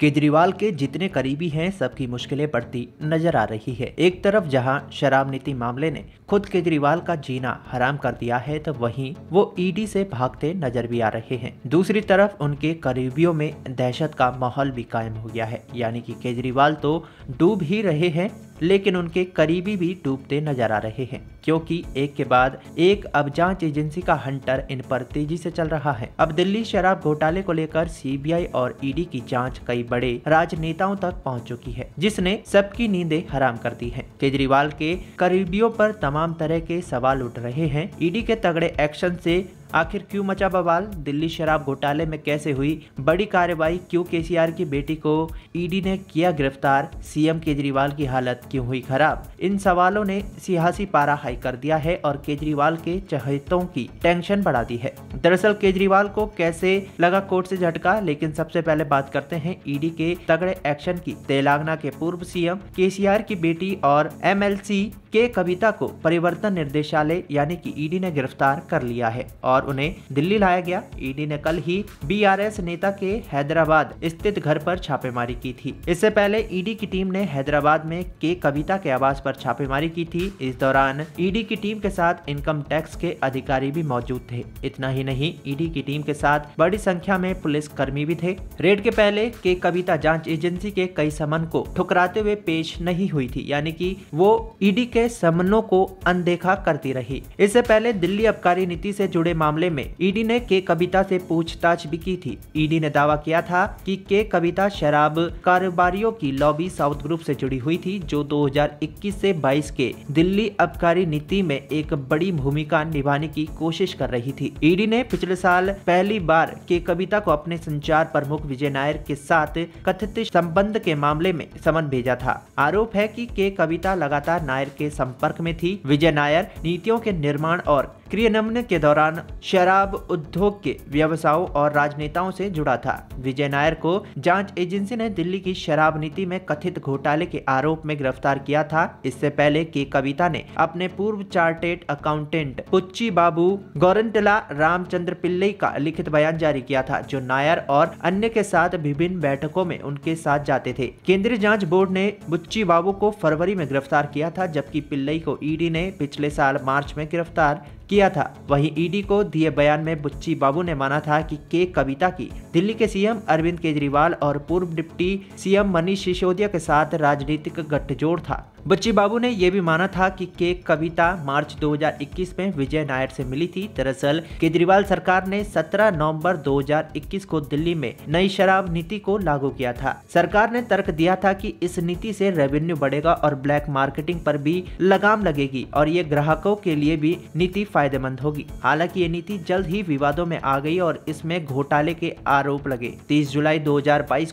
केजरीवाल के जितने करीबी हैं सबकी मुश्किलें बढ़ती नजर आ रही है एक तरफ जहां शराब नीति मामले ने खुद केजरीवाल का जीना हराम कर दिया है तो वहीं वो ईडी से भागते नजर भी आ रहे हैं दूसरी तरफ उनके करीबियों में दहशत का माहौल भी कायम हो गया है यानी कि केजरीवाल तो डूब ही रहे हैं लेकिन उनके करीबी भी डूबते नजर आ रहे हैं क्योंकि एक के बाद एक अब जांच एजेंसी का हंटर इन पर तेजी से चल रहा है अब दिल्ली शराब घोटाले को लेकर सीबीआई और ईडी की जांच कई बड़े राजनेताओं तक पहुंच चुकी है जिसने सबकी नींदें हराम कर दी है केजरीवाल के करीबियों पर तमाम तरह के सवाल उठ रहे हैं ईडी के तगड़े एक्शन से आखिर क्यों मचा बवाल दिल्ली शराब घोटाले में कैसे हुई बड़ी कार्रवाई क्यों केसीआर की बेटी को ईडी ने किया गिरफ्तार सीएम केजरीवाल की हालत क्यों हुई खराब इन सवालों ने सियासी पारा हाई कर दिया है और केजरीवाल के चहेतों की टेंशन बढ़ा दी है दरअसल केजरीवाल को कैसे लगा कोर्ट से झटका लेकिन सबसे पहले बात करते हैं ईडी के तगड़े एक्शन की तेलंगाना के पूर्व सीएम केसीआर की बेटी और एमएलसी के कविता को परिवर्तन निर्देशालय यानी कि ईडी e ने गिरफ्तार कर लिया है और उन्हें दिल्ली लाया गया ईडी e ने कल ही बीआरएस नेता के हैदराबाद स्थित घर पर छापेमारी की थी इससे पहले ईडी e की टीम ने हैदराबाद में के कविता के आवास पर छापेमारी की थी इस दौरान ईडी की टीम के साथ इनकम टैक्स के अधिकारी भी मौजूद थे इतना ही नहीं ईडी की टीम के साथ बड़ी संख्या में पुलिस कर्मी भी थे रेड के पहले के कविता जाँच एजेंसी के कई समन को ठुकराते हुए पेश नहीं हुई थी यानी की वो ईडी के के समनों को अनदेखा करती रही इससे पहले दिल्ली अबकारी नीति से जुड़े मामले में ईडी ने के कविता से पूछताछ भी की थी ईडी ने दावा किया था कि के कविता शराब कारोबारियों की लॉबी साउथ ग्रुप से जुड़ी हुई थी जो 2021 से 22 के दिल्ली अबकारी नीति में एक बड़ी भूमिका निभाने की कोशिश कर रही थी ईडी ने पिछले साल पहली बार के कविता को अपने संचार प्रमुख विजय नायर के साथ कथित संबंध के मामले में समन भेजा था आरोप है कि के कविता लगातार नायर के संपर्क में थी विजय नायर नीतियों के निर्माण और क्रियनमन के दौरान शराब उद्योग के व्यवसायों और राजनेताओं से जुड़ा था विजय नायर को जांच एजेंसी ने दिल्ली की शराब नीति में कथित घोटाले के आरोप में गिरफ्तार किया था इससे पहले के कविता ने अपने पूर्व चार्टेड अकाउंटेंट पुच्ची बाबू गौरंटला रामचंद्र पिल्लई का लिखित बयान जारी किया था जो नायर और अन्य के साथ विभिन्न बैठकों में उनके साथ जाते थे केंद्रीय जाँच बोर्ड ने बुच्ची बाबू को फरवरी में गिरफ्तार किया था जबकि पिल्लई को ईडी ने पिछले साल मार्च में गिरफ्तार किया था वहीं ईडी को दिए बयान में बुच्ची बाबू ने माना था कि के कविता की दिल्ली के सीएम अरविंद केजरीवाल और पूर्व डिप्टी सीएम मनीष सिसोदिया के साथ राजनीतिक गठजोड़ था बच्ची बाबू ने यह भी माना था कि केक कविता मार्च 2021 में विजय नायर से मिली थी दरअसल केजरीवाल सरकार ने 17 नवंबर 2021 को दिल्ली में नई शराब नीति को लागू किया था सरकार ने तर्क दिया था कि इस नीति से रेवेन्यू बढ़ेगा और ब्लैक मार्केटिंग पर भी लगाम लगेगी और ये ग्राहकों के लिए भी नीति फायदेमंद होगी हालांकि ये नीति जल्द ही विवादों में आ गई और इसमें घोटाले के आरोप लगे तीस जुलाई दो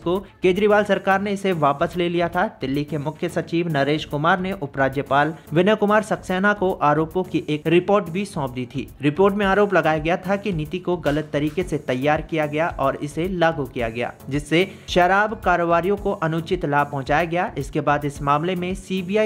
को केजरीवाल सरकार ने इसे वापस ले लिया था दिल्ली के मुख्य सचिव नरेश कुमार ने उपराज्यपाल विनय कुमार सक्सेना को आरोपों की एक रिपोर्ट भी सौंप दी थी रिपोर्ट में आरोप लगाया गया था कि नीति को गलत तरीके से तैयार किया गया और इसे लागू किया गया जिससे शराब कारोबारियों को अनुचित लाभ पहुँचाया गया इसके बाद इस मामले में सी बी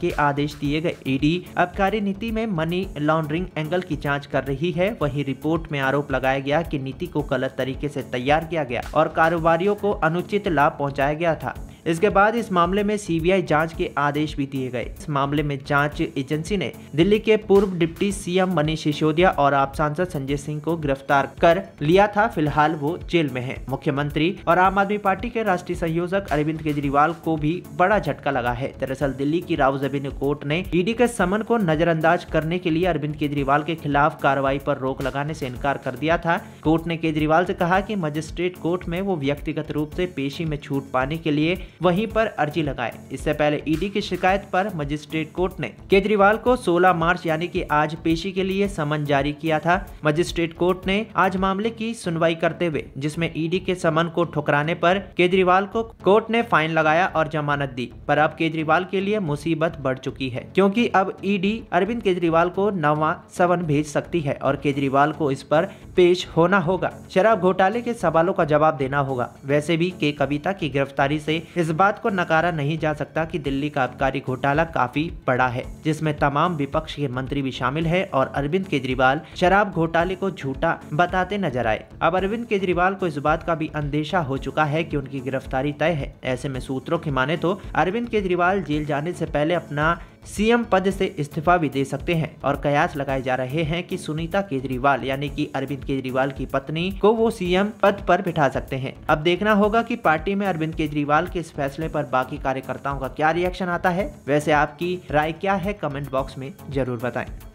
के आदेश दिए गए ईडी आबकारी नीति में मनी लॉन्ड्रिंग एंगल की जाँच कर रही है वही रिपोर्ट में आरोप लगाया गया की नीति को गलत तरीके ऐसी तैयार किया गया और कारोबारियों को अनुचित लाभ पहुँचाया गया था इसके बाद इस मामले में सीबीआई जांच के आदेश भी दिए गए इस मामले में जांच एजेंसी ने दिल्ली के पूर्व डिप्टी सीएम मनीष सिसोदिया और आप सांसद संजय सिंह को गिरफ्तार कर लिया था फिलहाल वो जेल में है मुख्यमंत्री और आम आदमी पार्टी के राष्ट्रीय संयोजक अरविंद केजरीवाल को भी बड़ा झटका लगा है दरअसल दिल्ली की राव जबीन कोर्ट ने ईडी के समन को नजरअंदाज करने के लिए अरविंद केजरीवाल के खिलाफ कार्रवाई आरोप रोक लगाने ऐसी इनकार कर दिया था कोर्ट ने केजरीवाल ऐसी कहा की मजिस्ट्रेट कोर्ट में वो व्यक्तिगत रूप ऐसी पेशी में छूट पाने के लिए वहीं पर अर्जी लगाए इससे पहले ईडी की शिकायत पर मजिस्ट्रेट कोर्ट ने केजरीवाल को 16 मार्च यानी कि आज पेशी के लिए समन जारी किया था मजिस्ट्रेट कोर्ट ने आज मामले की सुनवाई करते हुए जिसमे ईडी के समन को ठुकराने पर केजरीवाल को कोर्ट ने फाइन लगाया और जमानत दी पर अब केजरीवाल के लिए मुसीबत बढ़ चुकी है क्योंकि अब ईडी अरविंद केजरीवाल को नवा समन भेज सकती है और केजरीवाल को इस पर पेश होना होगा शराब घोटाले के सवालों का जवाब देना होगा वैसे भी के कविता की गिरफ्तारी से इस इस बात को नकारा नहीं जा सकता कि दिल्ली का आबकारी घोटाला काफी बड़ा है जिसमें तमाम विपक्ष के मंत्री भी शामिल है और अरविंद केजरीवाल शराब घोटाले को झूठा बताते नजर आए अब अरविंद केजरीवाल को इस बात का भी अंदेशा हो चुका है की उनकी गिरफ्तारी तय है ऐसे में सूत्रों की माने तो अरविंद केजरीवाल जेल जाने से पहले अपना सीएम पद से इस्तीफा भी दे सकते हैं और कयास लगाए जा रहे हैं कि सुनीता केजरीवाल यानी कि अरविंद केजरीवाल की पत्नी को वो सीएम पद पर बिठा सकते हैं अब देखना होगा कि पार्टी में अरविंद केजरीवाल के इस फैसले पर बाकी कार्यकर्ताओं का क्या रिएक्शन आता है वैसे आपकी राय क्या है कमेंट बॉक्स में जरूर बताएं